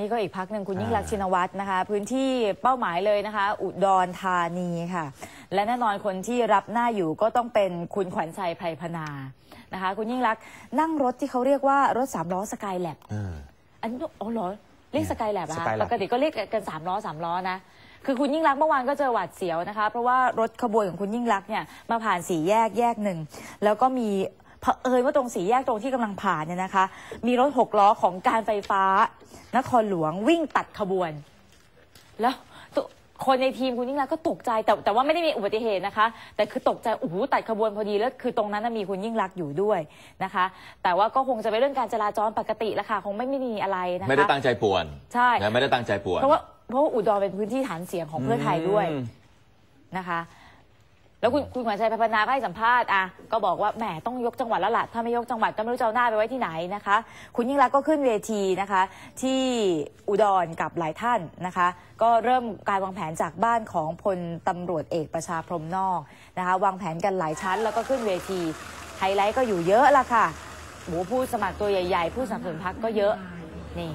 นี่ก็อีกพักหนึ่งคุณยิ่งรักชินวัตรนะคะพื้นที่เป้าหมายเลยนะคะอุดรธานีค่ะ และแน่นอนคนที่รับหน้าอยู่ก็ต้องเป็นคุณขวัญชัยไพรพนานะคะ คุณยิ่งรักนั่งรถที่เขาเรียกว่ารถสามล้อสกายแลบอันนี้อ๋อเหรอเรียกสกายแลบอะะปกติก็เรียกกันสามล้อสามล้อนะคือคุณยิ่งรักเมื่อวานก็เจอหวัดเสียวนะคะ เพราะว่ารถขบวนของคุณยิ่งรักเนี่ยมาผ่านสี่แยกแยกหนึ่งแล้วก็มีเผอิญว่าตรงสี่แยกตรงที่กำลังผ่านเนี่ยนะคะ มีรถหกล้อของการไฟฟ้านครหลวงวิ่งตัดขบวน แล้วคนในทีมคุณยิ่งรักก็ตกใจแต่แต่ว่าไม่ได้มีอุบัติเหตุนะคะ แต่คือตกใจโอ้โหตัดขบวนพอดีแล้วคือตรงนั้นมีคุณยิ่งรักอยู่ด้วยนะคะ แต่ว่าก็คงจะเป็นเรื่องการจราจรปกติละค่ะคงไม่ไม่มีอะไรนะคะไม่ได้ตั้งใจป่วนใช่ไม่ได้ตั้งใจป่วน เพราะว่าเพราะว่าอุดรเป็นพื้นที่ฐานเสียงของเพื่อไทยด้วยนะคะแล้วคุณคุณขวัญชัยพัฒนาให้สัมภาษณ์อ่ะก็บอกว่าแหมต้องยกจังหวัดแล้วล่ะถ้าไม่ยกจังหวัดก็ไม่รู้จะเอาหน้าไปไว้ที่ไหนนะคะ คุณยิ่งรักก็ขึ้นเวทีนะคะ ที่อุดรกับหลายท่านนะคะ ก็เริ่มการวางแผนจากบ้านของพลตำรวจเอกประชาพรมนอกนะคะ วางแผนกันหลายชั้นแล้วก็ขึ้นเวทีไฮไลท์ก็อยู่เยอะละค่ะโหผู้สมัครตัวใหญ่ๆ ผู้สนับสนุนพักก็เยอะนี่